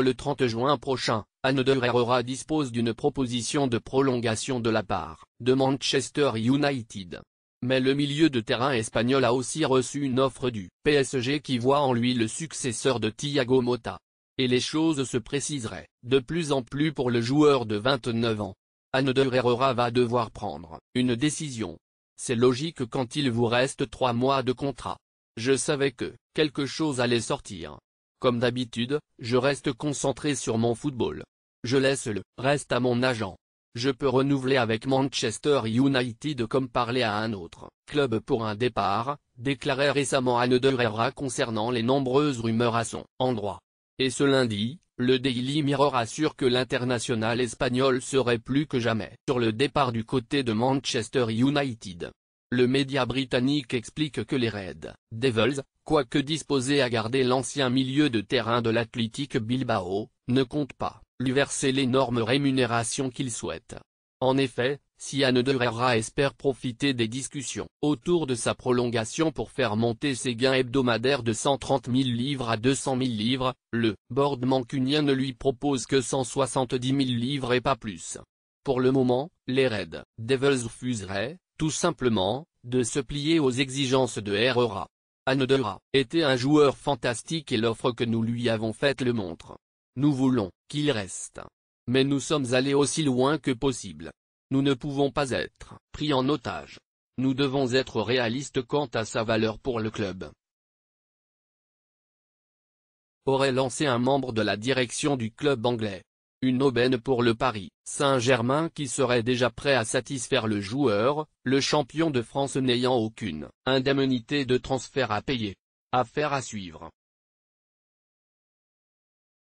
le 30 juin prochain, Another Herrera dispose d'une proposition de prolongation de la part de Manchester United. Mais le milieu de terrain espagnol a aussi reçu une offre du PSG qui voit en lui le successeur de Thiago Mota. Et les choses se préciseraient, de plus en plus pour le joueur de 29 ans. Another Herrera va devoir prendre une décision. C'est logique quand il vous reste trois mois de contrat. Je savais que, quelque chose allait sortir, comme d'habitude, je reste concentré sur mon football. Je laisse le reste à mon agent. Je peux renouveler avec Manchester United comme parler à un autre club pour un départ, déclarait récemment Anne de concernant les nombreuses rumeurs à son endroit. Et ce lundi, le Daily Mirror assure que l'international espagnol serait plus que jamais sur le départ du côté de Manchester United. Le média britannique explique que les Red Devils, quoique disposés à garder l'ancien milieu de terrain de l'Athletic Bilbao, ne comptent pas lui verser l'énorme rémunération qu'il souhaite. En effet, Anne de Herrera espère profiter des discussions autour de sa prolongation pour faire monter ses gains hebdomadaires de 130 000 livres à 200 000 livres, le board mancunien ne lui propose que 170 000 livres et pas plus. Pour le moment, les Red Devils refuseraient, tout simplement, de se plier aux exigences de Herrera. Anodora était un joueur fantastique et l'offre que nous lui avons faite le montre. Nous voulons qu'il reste. Mais nous sommes allés aussi loin que possible. Nous ne pouvons pas être pris en otage. Nous devons être réalistes quant à sa valeur pour le club. Aurait lancé un membre de la direction du club anglais. Une aubaine pour le Paris Saint-Germain qui serait déjà prêt à satisfaire le joueur, le champion de France n'ayant aucune indemnité de transfert à payer. Affaire à suivre.